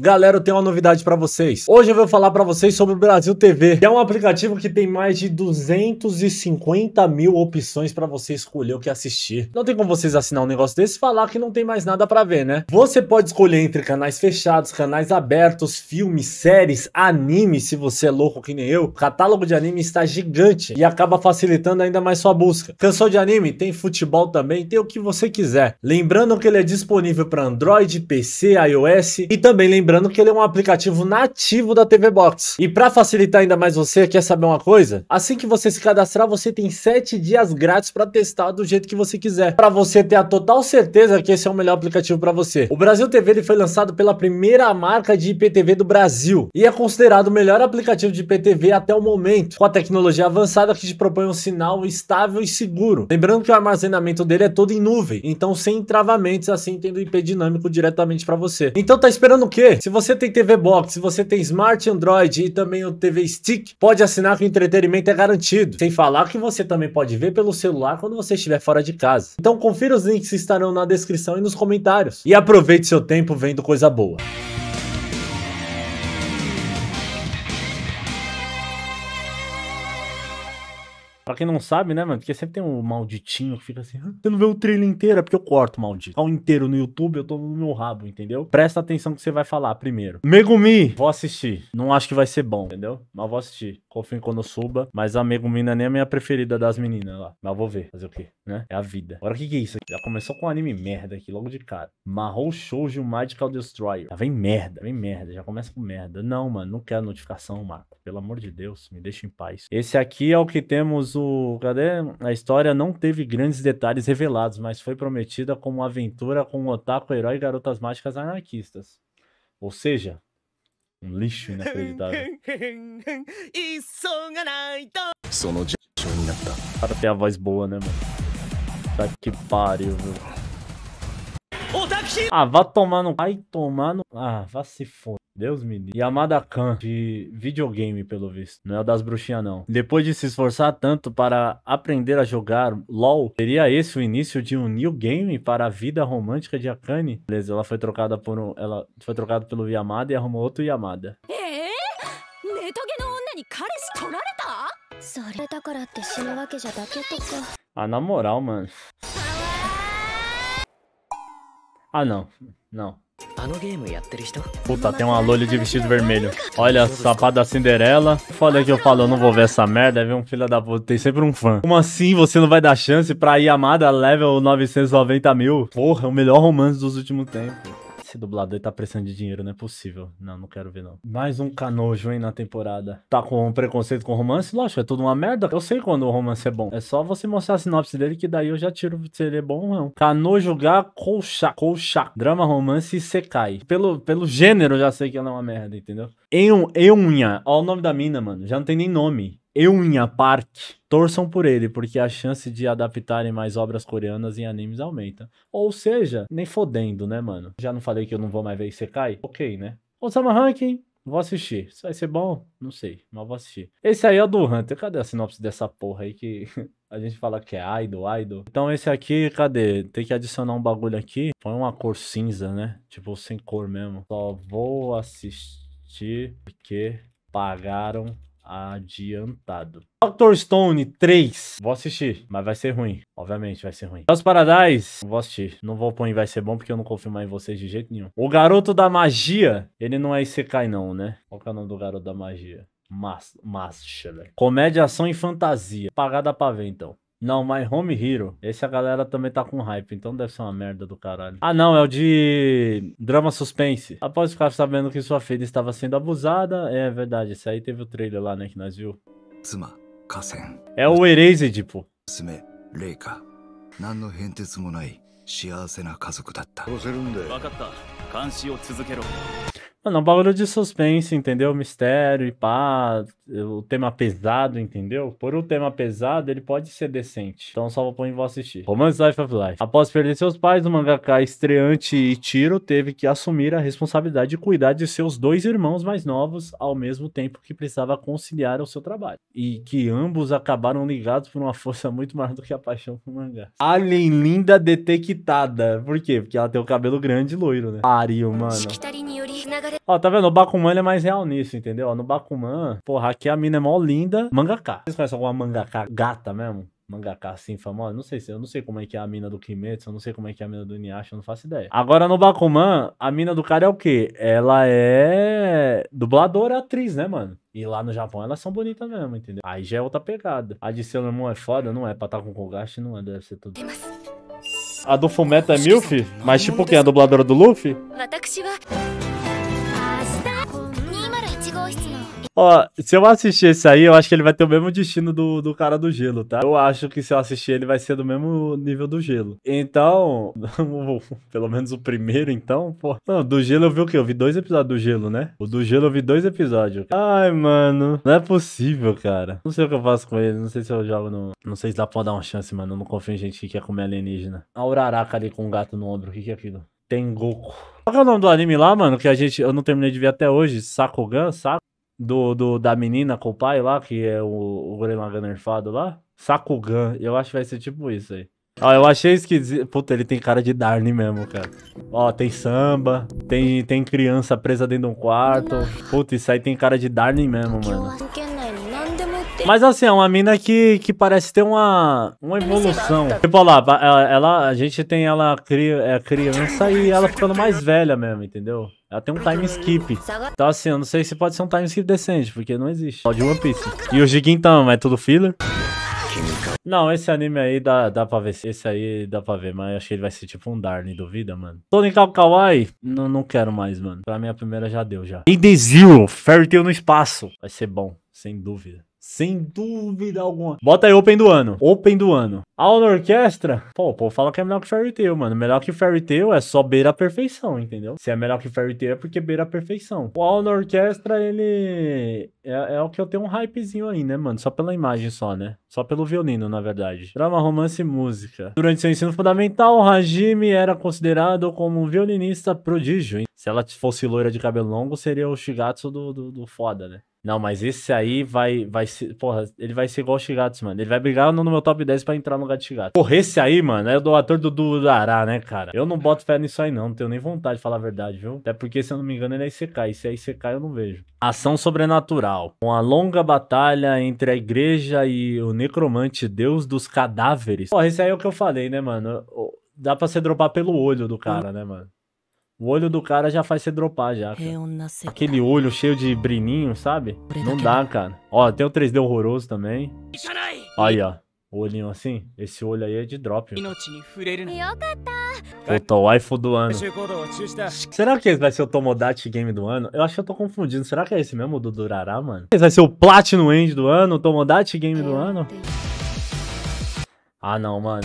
Galera, eu tenho uma novidade para vocês. Hoje eu vou falar para vocês sobre o Brasil TV, que é um aplicativo que tem mais de 250 mil opções para você escolher o que assistir. Não tem como vocês assinar um negócio desse e falar que não tem mais nada para ver, né? Você pode escolher entre canais fechados, canais abertos, filmes, séries, anime, se você é louco que nem eu. O catálogo de anime está gigante e acaba facilitando ainda mais sua busca. Cansou de anime? Tem futebol também, tem o que você quiser. Lembrando que ele é disponível para Android, PC, iOS e também lembrando Lembrando que ele é um aplicativo nativo da TV Box. E para facilitar ainda mais você, quer saber uma coisa? Assim que você se cadastrar, você tem 7 dias grátis para testar do jeito que você quiser, para você ter a total certeza que esse é o melhor aplicativo para você. O Brasil TV ele foi lançado pela primeira marca de IPTV do Brasil e é considerado o melhor aplicativo de IPTV até o momento, com a tecnologia avançada que te propõe um sinal estável e seguro. Lembrando que o armazenamento dele é todo em nuvem, então sem travamentos, assim tendo IP dinâmico diretamente para você. Então tá esperando o quê? Se você tem TV Box, se você tem Smart Android e também o TV Stick, pode assinar que o entretenimento é garantido. Sem falar que você também pode ver pelo celular quando você estiver fora de casa. Então confira os links que estarão na descrição e nos comentários. E aproveite seu tempo vendo coisa boa. Pra quem não sabe, né, mano? Porque sempre tem um malditinho que fica assim, ah, você não vê o trailer inteiro, é porque eu corto o maldito. o inteiro no YouTube, eu tô no meu rabo, entendeu? Presta atenção no que você vai falar primeiro. Megumi, vou assistir. Não acho que vai ser bom, entendeu? Mas vou assistir. Confio em quando suba. Mas a Megumi não é nem a minha preferida das meninas lá. Mas vou ver. Fazer o quê? Né? É a vida. Agora, o que, que é isso aqui? Já começou com um anime merda aqui, logo de cara. Marrou Shoujo Magical Destroyer. Já vem merda, vem merda. Já começa com merda. Não, mano, não quero notificação, Marco. Pelo amor de Deus, me deixa em paz. Esse aqui é o que temos o. Cadê? A história não teve grandes detalhes revelados, mas foi prometida como uma aventura com um otaku herói e garotas mágicas anarquistas. Ou seja, um lixo inacreditável. É cara, tem a voz boa, né, mano? Tá que pariu, viu? Ah, vá tomar no, Vai tomar no. Ah, vá se foda. Deus me livre. Yamada Khan, de videogame, pelo visto. Não é das bruxinhas, não. Depois de se esforçar tanto para aprender a jogar LOL, seria esse o início de um new game para a vida romântica de Akane? Beleza, ela foi trocada por um... Ela foi trocada pelo Yamada e arrumou outro Yamada. Ah, na moral, mano. Ah, não. Não. Puta, tem uma lolha de vestido vermelho. Olha, sapato da Cinderela. Foda que eu falo, eu não vou ver essa merda. É um filho da puta. Tem sempre um fã. Como assim você não vai dar chance pra Yamada level 990 mil? Porra, é o melhor romance dos últimos tempos esse dublador tá precisando de dinheiro, não é possível. Não, não quero ver, não. Mais um canojo, hein, na temporada. Tá com um preconceito com romance? Lógico, é tudo uma merda. Eu sei quando o romance é bom. É só você mostrar a sinopse dele que daí eu já tiro se ele é bom ou não. Canojo ga colcha, colcha. Drama, romance e secai. Pelo, pelo gênero já sei que ela é uma merda, entendeu? Eunha, ó o nome da mina, mano. Já não tem nem nome. Eu minha parte. Torçam por ele, porque a chance de adaptarem mais obras coreanas em animes aumenta. Ou seja, nem fodendo, né, mano? Já não falei que eu não vou mais ver Cai? Ok, né? Osama Ranking, Vou assistir. Isso vai ser bom? Não sei, mas vou assistir. Esse aí é o do Hunter. Cadê a sinopse dessa porra aí que a gente fala que é idol, idol? Então esse aqui, cadê? Tem que adicionar um bagulho aqui. Põe uma cor cinza, né? Tipo, sem cor mesmo. Só vou assistir porque pagaram adiantado. Doctor Stone 3. Vou assistir, mas vai ser ruim. Obviamente, vai ser ruim. Os Paradise. Não vou assistir. Não vou pôr em vai ser bom, porque eu não confio mais em vocês de jeito nenhum. O Garoto da Magia. Ele não é Isekai não, né? Qual que é o nome do Garoto da Magia? Mas, mas, Comédia, ação e fantasia. Pagada pra ver, então. Não, My Home Hero. Esse a galera também tá com hype, então deve ser uma merda do caralho. Ah, não, é o de drama suspense. Após ficar sabendo que sua filha estava sendo abusada, é verdade, esse aí teve o trailer lá, né, que nós viu. É o Erased, pô. Reika, 何の変哲もない幸せな家族だった。どうするんだよ。分かった。監視を続けろ。Mano, é um bagulho de suspense, entendeu? Mistério e pá, o tema pesado, entendeu? Por um tema pesado, ele pode ser decente. Então só vou pôr em vou assistir. Romance Life of Life. Após perder seus pais, o mangaka estreante Ichiro teve que assumir a responsabilidade de cuidar de seus dois irmãos mais novos, ao mesmo tempo que precisava conciliar o seu trabalho. E que ambos acabaram ligados por uma força muito maior do que a paixão por mangá. Alien linda detectada. Por quê? Porque ela tem o cabelo grande e loiro, né? Pariu, mano. É Ó, tá vendo? O Bakuman ele é mais real nisso, entendeu? No Bakuman, porra, aqui a mina é mó linda. Mangaká. Vocês conhecem alguma mangaká gata mesmo? mangaka assim famosa, não sei se eu não sei como é que é a mina do Kimetsu, eu não sei como é que é a mina do Inuyasha, eu não faço ideia. Agora no Bakuman, a mina do cara é o quê? Ela é dubladora, atriz, né, mano? E lá no Japão elas são bonitas mesmo, entendeu? Aí já é outra pegada. A de Sailor Moon é foda, não é pra estar tá com Kogashi, não é, deve ser tudo. A do Fumeto é Milf? Mas tipo quem? É a dubladora do Luffy? Ó, se eu assistir esse aí, eu acho que ele vai ter o mesmo destino do, do cara do gelo, tá? Eu acho que se eu assistir, ele vai ser do mesmo nível do gelo. Então, pelo menos o primeiro, então, pô. Não, do gelo eu vi o quê? Eu vi dois episódios do gelo, né? O do gelo eu vi dois episódios. Ai, mano. Não é possível, cara. Não sei o que eu faço com ele. Não sei se eu jogo no. Não sei se dá pra dar uma chance, mano. Eu não confio em gente que quer comer alienígena. A uraraca ali com um gato no ombro. O que, que é aquilo? Goku. Qual é o nome do anime lá, mano? Que a gente. Eu não terminei de ver até hoje. Sakugan? Saco? do, do, da menina com o pai lá, que é o, o nerfado lá. Sakugan, eu acho que vai ser tipo isso aí. Ó, eu achei esquisito. Puta, ele tem cara de Darny mesmo, cara. Ó, tem samba, tem, tem criança presa dentro de um quarto. Puta, isso aí tem cara de Darny mesmo, mano. Mas assim, é uma mina que, que parece ter uma, uma evolução. Tipo, olha lá, ela, ela, a gente tem ela cri, é criança e ela ficando mais velha mesmo, entendeu? Ela tem um time skip. Então, assim, eu não sei se pode ser um time skip decente, porque não existe. Só de One Piece. E o Gigintama, é tudo filler? Não, esse anime aí dá, dá pra ver. Esse aí dá pra ver, mas acho que ele vai ser tipo um Darling, duvida, mano. Tony Kawaii? Não, não quero mais, mano. Pra mim a primeira já deu, já. Zero, Fairy Tail no espaço. Vai ser bom, sem dúvida. Sem dúvida alguma. Bota aí Open do ano. Open do ano. Aula na orquestra? Pô, o povo fala que é melhor que Fairy Tail, mano. Melhor que Fairy Tail é só beira a perfeição, entendeu? Se é melhor que Fairy Tail é porque beira a perfeição. O Aula na orquestra, ele. É, é o que eu tenho um hypezinho aí, né, mano? Só pela imagem, só, né? Só pelo violino, na verdade. Drama, romance e música. Durante seu ensino fundamental, Hajime era considerado como um violinista prodígio. Se ela fosse loira de cabelo longo, seria o Shigatsu do, do, do foda, né? Não, mas esse aí vai, vai ser. Porra, ele vai ser igual o Shigatsu, mano. Ele vai brigar no, meu top 10 pra entrar no lugar de Shigatsu. Porra, esse aí, mano, é do ator do Durará, né, cara? Eu não boto fé nisso aí, não. Não tenho nem vontade de falar a verdade, viu? Até porque, se eu não me engano, ele é ICK. E se é ICK, eu não vejo. Ação sobrenatural. Uma longa batalha entre a igreja e o necromante, deus dos cadáveres. Porra, esse aí é o que eu falei, né, mano? Dá pra você dropar pelo olho do cara, né, mano? O olho do cara já faz você dropar já, é cara. Aquele olho cheio de brininho, sabe? Não dá, é. cara. Ó, tem o 3D horroroso também. Aí, ó. O olhinho assim. Esse olho aí é de drop. Puta, o iPhone do ano. Será que esse vai ser o Tomodachi Game do ano? Eu acho que eu tô confundindo. Será que é esse mesmo, o do Durará, mano? Esse vai ser o Platinum End do ano, o Tomodachi Game do ano? Ah, não, mano.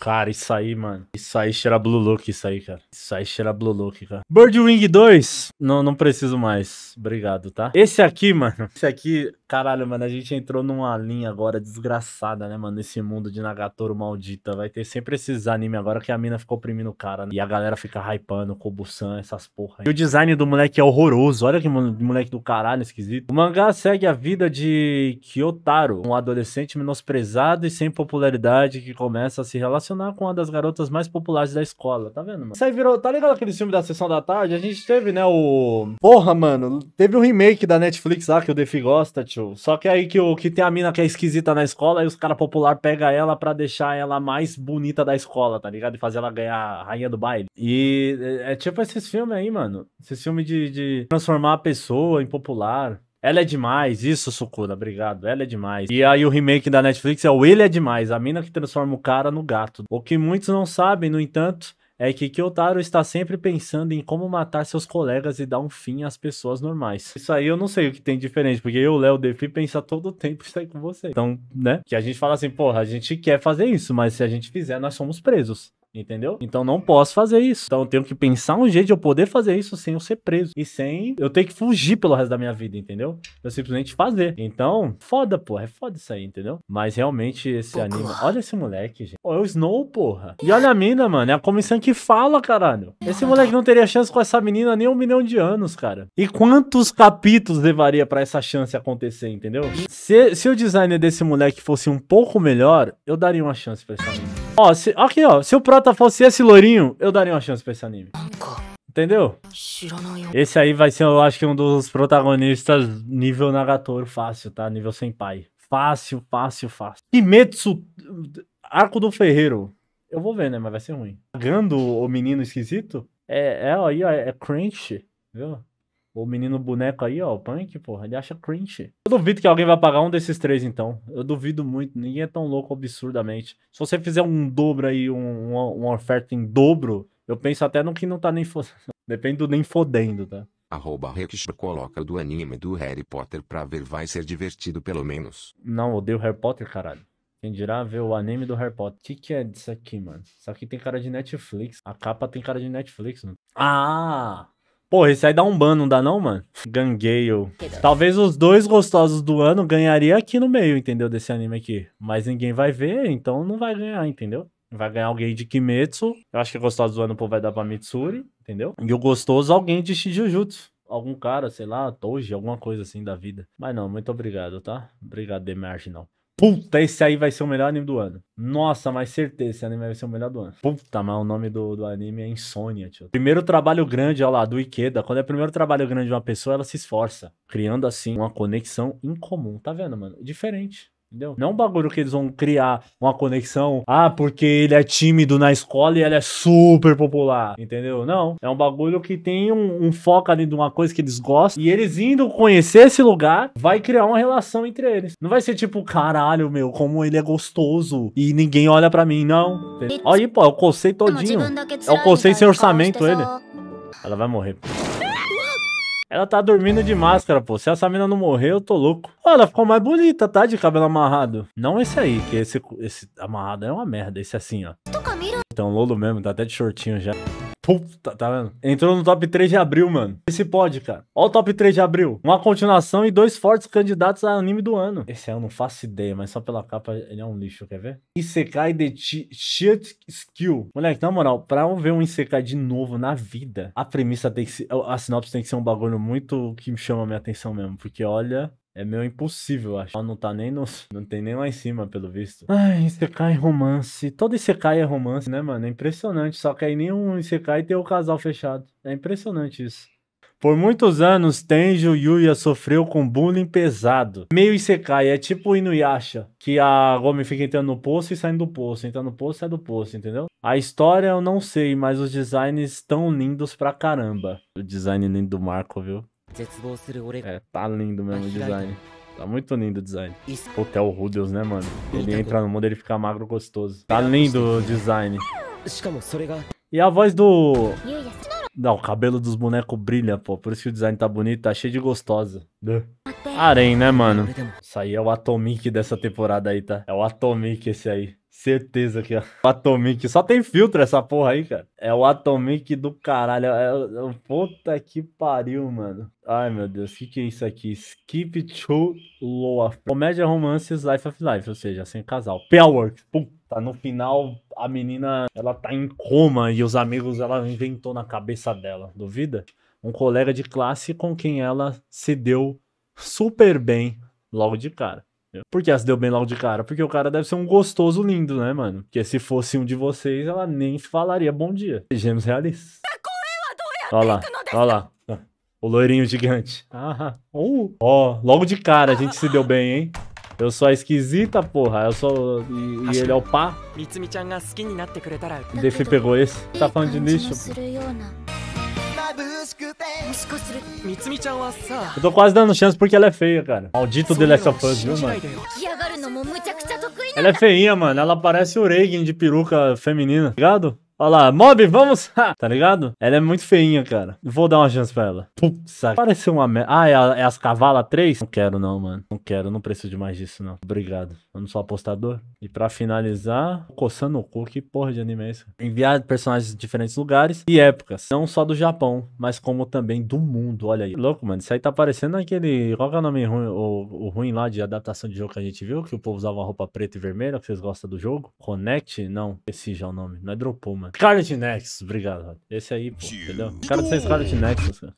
Cara, isso aí, mano. Isso aí cheira Blue Look, isso aí, cara. Isso aí cheira Blue Look, cara. Birdwing 2? Não, não preciso mais. Obrigado, tá? Esse aqui, mano. Esse aqui, caralho, mano. A gente entrou numa linha agora desgraçada, né, mano? Nesse mundo de Nagatoro maldita. Vai ter sempre esses anime agora que a mina ficou oprimindo o cara. Né? E a galera fica hypando, Kobusan, essas porra. E o design do moleque é horroroso. Olha que moleque do caralho esquisito. O mangá segue a vida de Kyotaro, um adolescente menosprezado e sem popularidade que começa a se relacionar relacionar com uma das garotas mais populares da escola, tá vendo, mano? Isso aí virou, tá ligado aquele filme da Sessão da Tarde? A gente teve, né, o... Porra, mano, teve um remake da Netflix lá que o Defi gosta, tio. Só que aí que, o, que tem a mina que é esquisita na escola, aí os cara popular pega ela pra deixar ela mais bonita da escola, tá ligado? E fazer ela ganhar a rainha do baile. E é, é tipo esses filmes aí, mano. Esses filmes de, de transformar a pessoa em popular. Ela é demais, isso, Sukuna, obrigado. Ela é demais. E aí o remake da Netflix é o Ele é demais, a mina que transforma o cara no gato. O que muitos não sabem, no entanto, é que Kyotaro está sempre pensando em como matar seus colegas e dar um fim às pessoas normais. Isso aí eu não sei o que tem de diferente, porque eu, Léo Defi, pensa todo o tempo isso aí com você. Então, né? Que a gente fala assim, porra, a gente quer fazer isso, mas se a gente fizer, nós somos presos. Entendeu? Então não posso fazer isso. Então eu tenho que pensar um jeito de eu poder fazer isso sem eu ser preso. E sem eu ter que fugir pelo resto da minha vida, entendeu? Eu simplesmente fazer. Então, foda, porra. É foda isso aí, entendeu? Mas realmente esse anime. Olha esse moleque, gente. Olha é o Snow, porra. E olha a mina, mano. É a comissão que fala, caralho. Esse moleque não teria chance com essa menina nem um milhão de anos, cara. E quantos capítulos levaria para essa chance acontecer, entendeu? Se, se o design desse moleque fosse um pouco melhor, eu daria uma chance pra essa menina. Ó, se, aqui, ó. Se o Prota fosse esse lourinho, eu daria uma chance pra esse anime. Entendeu? Esse aí vai ser, eu acho que um dos protagonistas nível Nagatoro fácil, tá? Nível sem pai. Fácil, fácil, fácil. Kimetsu... Arco do Ferreiro. Eu vou ver, né? Mas vai ser ruim. Pagando o menino esquisito? É, é aí, ó, é cringe, viu? O menino boneco aí, ó, o Punk, porra, ele acha cringe. Eu duvido que alguém vai pagar um desses três, então. Eu duvido muito. Ninguém é tão louco absurdamente. Se você fizer um dobro aí, um, uma, oferta em dobro, eu penso até no que não tá nem fodendo. Depende do nem fodendo, tá? Arroba coloca do anime do Harry Potter pra ver, vai ser divertido pelo menos. Não, odeio Harry Potter, caralho. Quem dirá ver o anime do Harry Potter. O que, que é disso aqui, mano? Isso aqui tem cara de Netflix. A capa tem cara de Netflix, mano. Ah! Porra, isso aí dá um ban, não dá não, mano? Gangueio. Talvez os dois gostosos do ano ganharia aqui no meio, entendeu? Desse anime aqui. Mas ninguém vai ver, então não vai ganhar, entendeu? Vai ganhar alguém de Kimetsu. Eu acho que gostoso do ano, pô, vai dar pra Mitsuri, entendeu? E o gostoso, alguém de Shijujutsu. Algum cara, sei lá, Toji, alguma coisa assim da vida. Mas não, muito obrigado, tá? Obrigado, The Marginal. Puta, esse aí vai ser o melhor anime do ano. Nossa, mas certeza, esse anime vai ser o melhor do ano. Puta, mas o nome do, do anime é Insônia, tio. Primeiro trabalho grande, olha lá, do Ikeda. Quando é o primeiro trabalho grande de uma pessoa, ela se esforça. Criando, assim, uma conexão incomum. Tá vendo, mano? Diferente. Entendeu? Não é um bagulho que eles vão criar uma conexão. Ah, porque ele é tímido na escola e ele é super popular. Entendeu? Não. É um bagulho que tem um, um foco ali de uma coisa que eles gostam. E eles indo conhecer esse lugar, vai criar uma relação entre eles. Não vai ser tipo, caralho, meu, como ele é gostoso e ninguém olha para mim, não. Olha aí, pô, é o conceito todinho. É o conceito sem orçamento ele. Ela vai morrer. Ela tá dormindo de máscara, pô. Se essa mina não morrer, eu tô louco. olha ela ficou mais bonita, tá? De cabelo amarrado. Não esse aí, que esse, esse amarrado é uma merda. Esse assim, ó. Então, lolo mesmo, tá até de shortinho já. Puta, tá vendo? Entrou no top 3 de abril, mano. Esse pode, cara. Ó o top 3 de abril. Uma continuação e dois fortes candidatos a anime do ano. Esse eu não faço ideia, mas só pela capa ele é um lixo, quer ver? Isekai de Shit Skill. Moleque, na moral, pra eu ver um Isekai de novo na vida, a premissa tem que ser... A sinopse tem que ser um bagulho muito que me chama a minha atenção mesmo. Porque olha... É meio impossível, acho. Ela não tá nem no. Não tem nem lá em cima, pelo visto. Ai, Isekai romance. Todo Isekai é romance, né, mano? É impressionante. Só que aí nenhum Isekai tem o casal fechado. É impressionante isso. Por muitos anos, Tenjo Yuya sofreu com bullying pesado. Meio Isekai, é tipo Inuyasha, que a Gomi fica entrando no poço e saindo do poço, entrando no poço e sai do poço, entendeu? A história eu não sei, mas os designs estão lindos pra caramba. O design lindo do Marco, viu? É, tá lindo mesmo o design. Tá muito lindo o design. Hotel Rudels, né, mano? Ele entra no mundo ele fica magro gostoso. Tá lindo o design. E a voz do... Não, o cabelo dos bonecos brilha, pô. Por isso que o design tá bonito, tá cheio de gostosa. Né? Arém, né, mano? Isso aí é o Atomic dessa temporada aí, tá? É o Atomic esse aí. Certeza aqui, ó. É. O Atomic. Só tem filtro essa porra aí, cara. É o Atomic do caralho. É, é, puta que pariu, mano. Ai, meu Deus. O que, que é isso aqui? Skip to Loa. Comédia Romances Life of Life, ou seja, sem casal. power, Puta, tá no final a menina, ela tá em coma e os amigos, ela inventou na cabeça dela. Duvida? Um colega de classe com quem ela se deu super bem logo de cara. Por que se deu bem logo de cara? Porque o cara deve ser um gostoso lindo, né, mano? Porque se fosse um de vocês, ela nem falaria bom dia. Gêmeos realistas. Tá olha lá, olha lá. Ah, o loirinho gigante. Ah, uh. Ó, logo de cara a gente se deu bem, hein? Eu sou a esquisita, porra. Eu sou. E, e ele é o pá. Daí pegou esse. Tá falando de lixo. Pô. Eu tô quase dando chance porque ela é feia, cara. Maldito dele Last of viu, mano? Ela é feinha, mano. Ela parece o Reagan de peruca feminina, ligado? Olha lá, Mob, vamos! tá ligado? Ela é muito feinha, cara. Vou dar uma chance pra ela. Putz, pareceu uma merda. Ah, é, a, é as cavalas 3? Não quero não, mano. Não quero, não preciso de mais disso, não. Obrigado. Eu não sou apostador. E para finalizar, coçando o cu, que porra de anime é isso? Enviar personagens de diferentes lugares e épocas. Não só do Japão, mas como também do mundo. Olha aí. Louco, mano. Isso aí tá parecendo aquele. Qual é o nome ruim? O, o ruim lá de adaptação de jogo que a gente viu? Que o povo usava roupa preta e vermelha, que vocês gostam do jogo. Connect? Não. Esse já é o nome. Não é Dropou, mano. Scarlet Nexus. Obrigado. Esse aí, pô. Entendeu? cara de ser Scarlet Nexus, cara.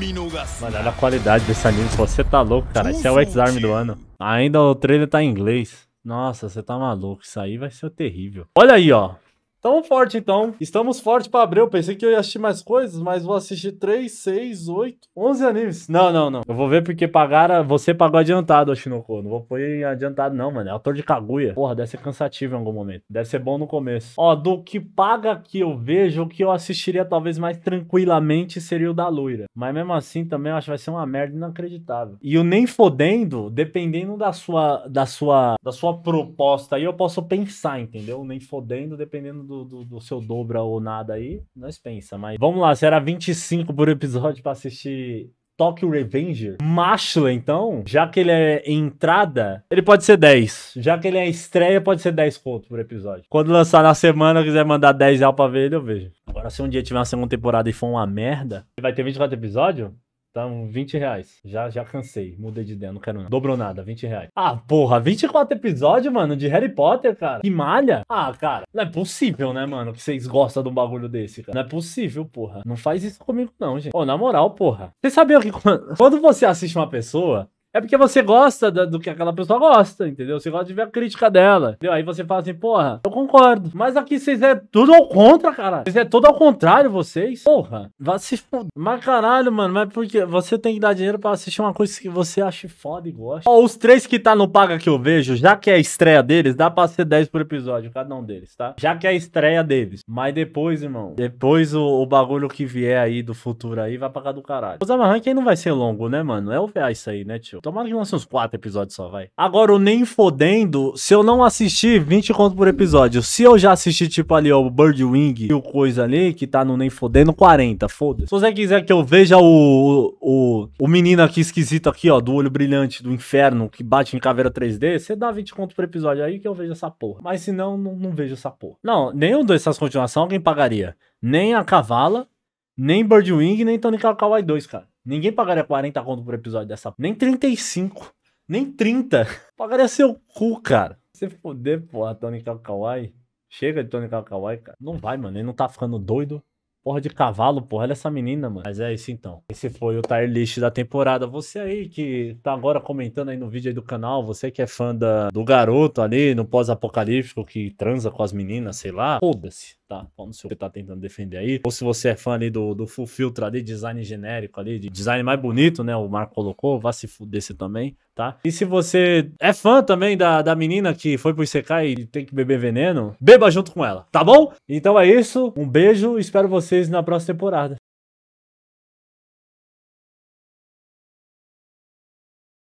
Mano, olha a qualidade desse anime. Você tá louco, cara. Esse é o X-Arm do ano. Ainda o trailer tá em inglês. Nossa, você tá maluco. Isso aí vai ser terrível. Olha aí, ó. Tamo forte, então. Estamos forte pra abrir. Eu pensei que eu ia assistir mais coisas, mas vou assistir 3, 6, 8, 11 animes. Não, não, não. Eu vou ver porque pagaram... Você pagou adiantado, Oshinoko. Não vou pôr em adiantado, não, mano. É autor de Kaguya. Porra, deve ser cansativo em algum momento. Deve ser bom no começo. Ó, do que paga que eu vejo, o que eu assistiria talvez mais tranquilamente seria o da Loira. Mas mesmo assim, também eu acho que vai ser uma merda inacreditável. E o Nem Fodendo, dependendo da sua... Da sua... Da sua proposta aí, eu posso pensar, entendeu? O Nem Fodendo, dependendo do, do, do, seu dobra ou nada aí, nós pensa. Mas vamos lá, será 25 por episódio para assistir Tokyo Revenger. Mashla, então, já que ele é entrada, ele pode ser 10. Já que ele é estreia, pode ser 10 conto por episódio. Quando lançar na semana, quiser mandar 10 reais pra ver ele, eu vejo. Agora, se um dia tiver uma segunda temporada e for uma merda, vai ter 24 episódios? Então, 20 reais. Já, já cansei. Mudei de ideia, não quero não. Dobrou nada, 20 reais. Ah, porra, 24 episódios, mano, de Harry Potter, cara. Que malha? Ah, cara, não é possível, né, mano, que vocês gostam de um bagulho desse, cara. Não é possível, porra. Não faz isso comigo, não, gente. Ô, oh, na moral, porra. Vocês sabiam que quando, quando você assiste uma pessoa, é porque você gosta do que aquela pessoa gosta, entendeu? Você gosta de ver a crítica dela, entendeu? Aí você fala assim, porra, eu concordo. Mas aqui vocês é tudo ao contra, cara. Vocês é tudo ao contrário, vocês. Porra, vai se foder. Mas caralho, mano, mas porque você tem que dar dinheiro pra assistir uma coisa que você acha foda e gosta. Ó, os três que tá no Paga que eu vejo, já que é a estreia deles, dá pra ser 10 por episódio, cada um deles, tá? Já que é a estreia deles. Mas depois, irmão, depois o, o bagulho que vier aí do futuro aí vai pra cá do caralho. Os amarranques aí não vai ser longo, né, mano? É o VA é isso aí, né, tio? incrível. Tomara que lance uns quatro episódios só, vai. Agora, o Nem Fodendo, se eu não assistir, 20 contos por episódio. Se eu já assistir, tipo, ali, ó, o Birdwing e o coisa ali, que tá no Nem Fodendo, 40, foda-se. Se você quiser que eu veja o, o, o menino aqui esquisito aqui, ó, do olho brilhante, do inferno, que bate em caveira 3D, você dá 20 contos por episódio aí que eu vejo essa porra. Mas se não, não vejo essa porra. Não, nenhum dessas continuação alguém pagaria. Nem a Cavala, nem Birdwing, nem Tony Kawai 2, cara. Ninguém pagaria 40 conto por episódio dessa. Nem 35. Nem 30. Pagaria seu cu, cara. Você foder, porra, Tony Kawaii. Chega de Tony Kawaii, cara. Não vai, mano. Ele não tá ficando doido. Porra de cavalo, porra, olha essa menina, mano. Mas é isso então. Esse foi o tier list da temporada. Você aí que tá agora comentando aí no vídeo aí do canal, você que é fã da, do garoto ali no pós-apocalíptico que transa com as meninas, sei lá, foda-se, tá? Não sei o que tá tentando defender aí. Ou se você é fã ali do, do full filtro ali, design genérico ali, de design mais bonito, né? O Marco colocou, vá se fuder você também tá? E se você é fã também da, da menina que foi pro secar e tem que beber veneno, beba junto com ela, tá bom? Então é isso, um beijo, espero vocês na próxima temporada.